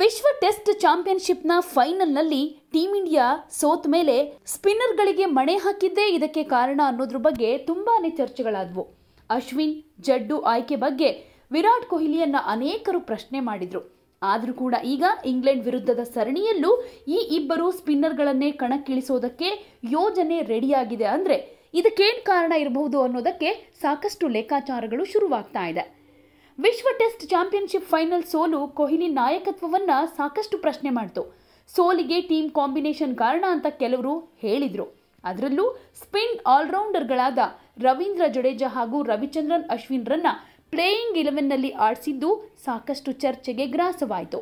ವಿಶ್ವ ಟೆಸ್ಟ್ ಚಾಂಪಿಯನ್ಶಿಪ್ನ ಫೈನಲ್ನಲ್ಲಿ team India ಸೋತ್ ಮೇಲೆ ಸ್ಪಿನ್ನರ್ಗಳಿಗೆ ಮಣೆ ಹಾಕಿದ್ದೇ ಇದಕ್ಕೆ ಕಾರಣ ಅನ್ನೋದ್ರ ಬಗ್ಗೆ ತುಂಬಾನೇ ಚರ್ಚೆಗಳಾದವು ಅಶ್ವಿನ್ ಜಡ್ಡು ಆಯ್ಕೆ ಬಗ್ಗೆ ವಿರಾಟ್ ಕೊಹ್ಲಿಯನ್ನ ಅನೇಕರು ಪ್ರಶ್ನೆ ಮಾಡಿದರು ಆದರೂ ಕೂಡ ಈಗ ಇಂಗ್ಲೆಂಡ್ ವಿರುದ್ಧದ ಸರಣಿಯಲ್ಲೂ ಈ ಇಬ್ಬರು ಸ್ಪಿನ್ನರ್ಗಳನ್ನೇ ಕಣಕ್ಕಿಳಿಸೋದಕ್ಕೆ ಯೋಜನೆ ರೆಡಿಯಾಗಿದೆ ಅಂದರೆ ಇದಕ್ಕೇನು ಕಾರಣ ಇರಬಹುದು ಅನ್ನೋದಕ್ಕೆ ಸಾಕಷ್ಟು ಲೆಕ್ಕಾಚಾರಗಳು ಶುರುವಾಗ್ತಾ ಇದೆ ವಿಶ್ವ ಟೆಸ್ಟ್ ಚಾಂಪಿಯನ್ಶಿಪ್ ಫೈನಲ್ ಸೋಲು ಕೊಹ್ಲಿ ನಾಯಕತ್ವವನ್ನು ಸಾಕಷ್ಟು ಪ್ರಶ್ನೆ ಮಾಡಿತು ಸೋಲಿಗೆ ಟೀಮ್ ಕಾಂಬಿನೇಷನ್ ಕಾರಣ ಅಂತ ಕೆಲವರು ಹೇಳಿದರು ಅದರಲ್ಲೂ ಸ್ಪಿನ್ ಆಲ್ರೌಂಡರ್ಗಳಾದ ರವೀಂದ್ರ ಜಡೇಜಾ ಹಾಗೂ ರವಿಚಂದ್ರನ್ ಅಶ್ವಿನ್ರನ್ನ ಪ್ಲೇಯಿಂಗ್ ಇಲೆವೆನ್ನಲ್ಲಿ ಆಡಿಸಿದ್ದು ಸಾಕಷ್ಟು ಚರ್ಚೆಗೆ ಗ್ರಾಸವಾಯಿತು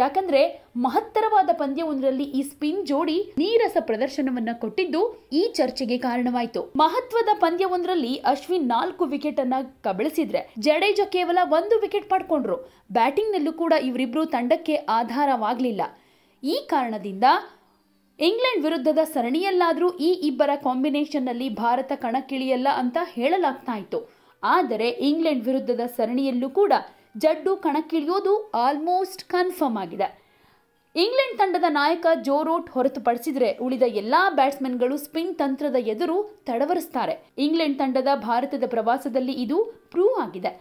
ಯಾಕಂದ್ರೆ ಮಹತ್ತರವಾದ ಪಂದ್ಯವೊಂದರಲ್ಲಿ ಈ ಸ್ಪಿನ್ ಜೋಡಿ ನೀರಸ ಪ್ರದರ್ಶನವನ್ನ ಕೊಟ್ಟಿದ್ದು ಈ ಚರ್ಚೆಗೆ ಕಾರಣವಾಯಿತು ಮಹತ್ವದ ಪಂದ್ಯವೊಂದರಲ್ಲಿ ಅಶ್ವಿನ್ ನಾಲ್ಕು ವಿಕೆಟ್ ಅನ್ನ ಕಬಳಿಸಿದ್ರೆ ಜಡೇಜಾ ಕೇವಲ ಒಂದು ವಿಕೆಟ್ ಪಡ್ಕೊಂಡ್ರು ಬ್ಯಾಟಿಂಗ್ ನಲ್ಲೂ ಕೂಡ ಇವರಿಬ್ರು ತಂಡಕ್ಕೆ ಆಧಾರವಾಗಲಿಲ್ಲ ಈ ಕಾರಣದಿಂದ ಇಂಗ್ಲೆಂಡ್ ವಿರುದ್ಧದ ಸರಣಿಯಲ್ಲಾದರೂ ಈ ಇಬ್ಬರ ಕಾಂಬಿನೇಷನ್ನಲ್ಲಿ ಭಾರತ ಕಣಕ್ಕಿಳಿಯಲ್ಲ ಅಂತ ಹೇಳಲಾಗ್ತಾ ಇತ್ತು ಆದರೆ ಇಂಗ್ಲೆಂಡ್ ವಿರುದ್ಧದ ಸರಣಿಯಲ್ಲೂ ಕೂಡ ಜಡ್ಡು ಕಣಕ್ಕಿಳಿಯೋದು ಆಲ್ಮೋಸ್ಟ್ ಕನ್ಫರ್ಮ್ ಆಗಿದೆ ಇಂಗ್ಲೆಂಡ್ ತಂಡದ ನಾಯಕ ಜೋ ರೂಟ್ ಹೊರತುಪಡಿಸಿದರೆ ಉಳಿದ ಎಲ್ಲಾ ಬ್ಯಾಟ್ಸ್ಮನ್ಗಳು ಸ್ಪಿನ್ ತಂತ್ರದ ಎದುರು ತಡವರಿಸ್ತಾರೆ ಇಂಗ್ಲೆಂಡ್ ತಂಡದ ಭಾರತದ ಪ್ರವಾಸದಲ್ಲಿ ಇದು ಪ್ರೂವ್ ಆಗಿದೆ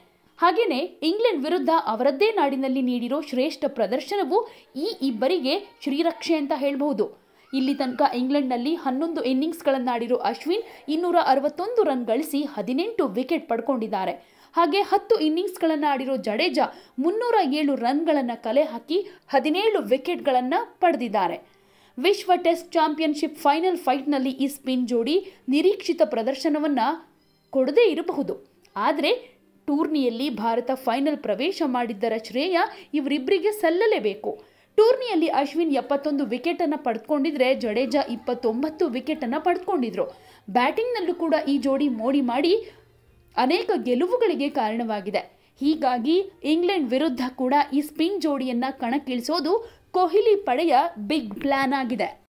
ಹಾಗೆಯೇ ಇಂಗ್ಲೆಂಡ್ ವಿರುದ್ಧ ಅವರದ್ದೇ ನಾಡಿನಲ್ಲಿ ನೀಡಿರೋ ಶ್ರೇಷ್ಠ ಪ್ರದರ್ಶನವು ಈ ಇಬ್ಬರಿಗೆ ಶ್ರೀರಕ್ಷೆ ಅಂತ ಹೇಳಬಹುದು ಇಲ್ಲಿ ತನಕ ಇಂಗ್ಲೆಂಡ್ನಲ್ಲಿ ಹನ್ನೊಂದು ಇನ್ನಿಂಗ್ಸ್ಗಳನ್ನಾಡಿರೋ ಅಶ್ವಿನ್ ಇನ್ನೂರ ಅರವತ್ತೊಂದು ರನ್ ಗಳಿಸಿ ಹದಿನೆಂಟು ವಿಕೆಟ್ ಪಡ್ಕೊಂಡಿದ್ದಾರೆ ಹಾಗೆ ಹತ್ತು ಇನ್ನಿಂಗ್ಸ್ಗಳನ್ನು ಆಡಿರೋ ಜಡೇಜಾ ಮುನ್ನೂರ ಏಳು ರನ್ಗಳನ್ನು ಕಲೆ ಹಾಕಿ ಹದಿನೇಳು ವಿಕೆಟ್ಗಳನ್ನು ಪಡೆದಿದ್ದಾರೆ ವಿಶ್ವ ಟೆಸ್ಟ್ ಚಾಂಪಿಯನ್ಶಿಪ್ ಫೈನಲ್ ಫೈಟ್ನಲ್ಲಿ ಈ ಸ್ಪಿನ್ ಜೋಡಿ ನಿರೀಕ್ಷಿತ ಪ್ರದರ್ಶನವನ್ನು ಕೊಡದೇ ಇರಬಹುದು ಆದರೆ ಟೂರ್ನಿಯಲ್ಲಿ ಭಾರತ ಫೈನಲ್ ಪ್ರವೇಶ ಮಾಡಿದ್ದರ ಶ್ರೇಯ ಇವರಿಬ್ಬರಿಗೆ ಸಲ್ಲಲೇಬೇಕು ಟೂರ್ನಿಯಲ್ಲಿ ಅಶ್ವಿನ್ ಎಪ್ಪತ್ತೊಂದು ವಿಕೆಟನ್ನು ಪಡೆದುಕೊಂಡಿದ್ರೆ ಜಡೇಜಾ ಇಪ್ಪತ್ತೊಂಬತ್ತು ವಿಕೆಟನ್ನು ಪಡೆದುಕೊಂಡಿದ್ರು ಬ್ಯಾಟಿಂಗ್ನಲ್ಲೂ ಕೂಡ ಈ ಜೋಡಿ ಮೋಡಿ ಮಾಡಿ ಅನೇಕ ಗೆಲುವುಗಳಿಗೆ ಕಾರಣವಾಗಿದೆ ಹೀಗಾಗಿ ಇಂಗ್ಲೆಂಡ್ ವಿರುದ್ಧ ಕೂಡ ಈ ಸ್ಪಿನ್ ಜೋಡಿಯನ್ನು ಕಣಕ್ಕಿಳಿಸೋದು ಕೊಹ್ಲಿ ಪಡೆಯ ಬಿಗ್ ಪ್ಲಾನ್ ಆಗಿದೆ